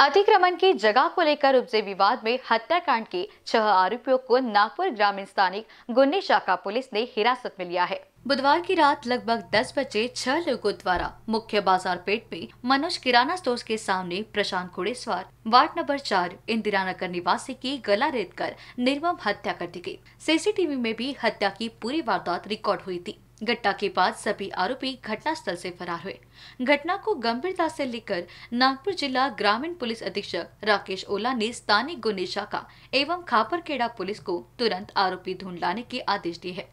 अतिक्रमण की जगह को लेकर उपजे विवाद में हत्याकांड के छह आरोपियों को नागपुर ग्रामीण स्थानीय गुन्नी शाखा पुलिस ने हिरासत में लिया है बुधवार की रात लगभग 10 बजे छह लोगों द्वारा मुख्य बाजार पेट में मनोज किराना स्टोर के सामने प्रशांत घोड़ेस्वार वार्ड नंबर चार इंदिरा नगर निवासी की गला रेत कर निर्मम हत्या कर दी गयी सीसीटीवी में भी हत्या की पूरी वारदात रिकॉर्ड हुई थी गट्टा के बाद सभी आरोपी घटनास्थल से फरार हुए घटना को गंभीरता से लेकर नागपुर जिला ग्रामीण पुलिस अधीक्षक राकेश ओला ने स्थानीय गुंडी शाखा एवं खापरखेड़ा पुलिस को तुरंत आरोपी ढूंढ लाने के आदेश दिए हैं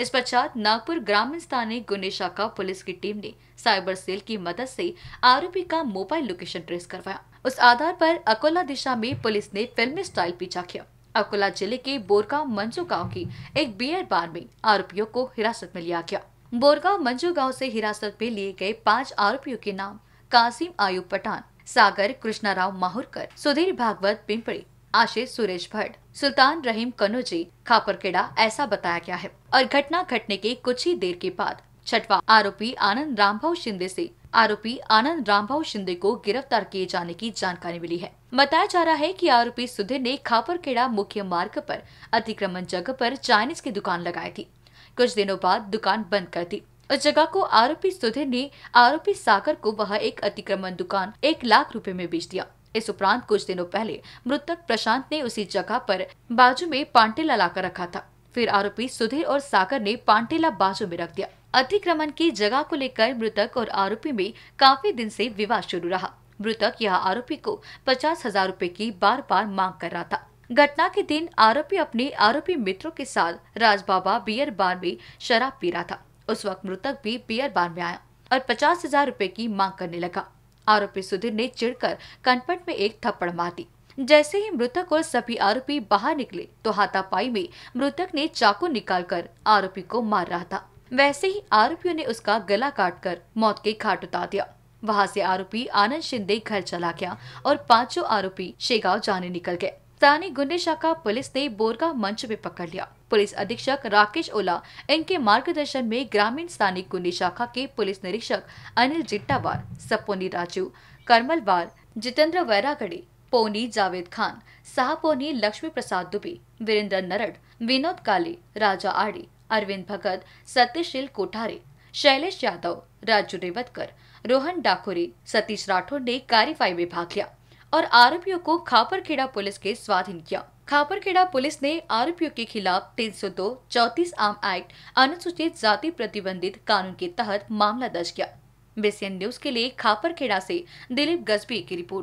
इस पश्चात नागपुर ग्रामीण स्थानीय गुंडी शाखा पुलिस की टीम ने साइबर सेल की मदद से आरोपी का मोबाइल लोकेशन ट्रेस करवाया उस आधार पर अकोला दिशा में पुलिस ने फिल्मी स्टाइल पीछा किया अकोला जिले के बोरगांव मंजू गांव की एक बियर बार में आरोपियों को हिरासत में लिया गया बोरगांव मंजू गांव से हिरासत में लिए गए पांच आरोपियों के नाम कासिम आयुब पठान सागर कृष्णाराव माहुरकर सुधीर भागवत पिंपड़ी आशीष सुरेश भट्ट सुल्तान रहीम कनोजी खापरकेड़ा ऐसा बताया गया है और घटना घटने के कुछ ही देर के बाद छठवा आरोपी आनंद रामभाव शिंदे से आरोपी आनंद रामभाव शिंदे को गिरफ्तार किए जाने की जानकारी मिली है बताया जा रहा है कि आरोपी सुधीर ने खापरखेड़ा मुख्य मार्ग पर अतिक्रमण जगह पर चाइनीज की दुकान लगाई थी कुछ दिनों बाद दुकान बंद कर दी उस जगह को आरोपी सुधीर ने आरोपी सागर को वह एक अतिक्रमण दुकान एक लाख रूपए में बेच दिया इस उपरांत कुछ दिनों पहले मृतक प्रशांत ने उसी जगह पर बाजू में पांटेला लाकर रखा था फिर आरोपी सुधीर और सागर ने पांटेला बाजू में रख दिया अतिक्रमण की जगह को लेकर मृतक और आरोपी में काफी दिन से विवाद शुरू रहा मृतक यह आरोपी को पचास हजार रूपए की बार बार मांग कर रहा था घटना के दिन आरोपी अपने आरोपी मित्रों के साथ राजबाबा बियर बार में शराब पी रहा था उस वक्त मृतक भी बियर बार में आया और पचास हजार रूपए की मांग करने लगा आरोपी सुधीर ने चिड़कर कनपट में एक थप्पड़ मार दी जैसे ही मृतक और सभी आरोपी बाहर निकले तो हाथापाई में मृतक ने चाकू निकालकर आरोपी को मार रहा था वैसे ही आरोपियों ने उसका गला काटकर मौत के घाट उतार दिया वहां से आरोपी आनंद शिंदे घर चला गया और पांचों आरोपी शेगांव जाने निकल गए स्थानीय गुंडे शाखा पुलिस ने बोरगा मंच में पकड़ लिया पुलिस अधीक्षक राकेश ओला इनके मार्गदर्शन में ग्रामीण स्थानीय गुंडे शाखा के पुलिस निरीक्षक अनिल जिट्टावार सपोनी राजू करमलवार जितेंद्र वैरागढ़ी पोनी जावेद खान साहपोनी लक्ष्मी प्रसाद दुबे वीरेंद्र नरड विनोद काली राजा आड़ी अरविंद भगत सत्यशील कोठारे शैलेश यादव राजू रेवतकर रोहन डाकोरी सतीश राठौर ने कार्रवाई में भाग लिया और आरोपियों को खापरखेड़ा पुलिस के स्वाधीन किया खापरखेड़ा पुलिस ने आरोपियों के खिलाफ 302, चौतीस आम एक्ट अनुसूचित जाति प्रतिबंधित कानून के तहत मामला दर्ज किया बीसीएन न्यूज के लिए खापरखेड़ा से दिलीप गजबी की रिपोर्ट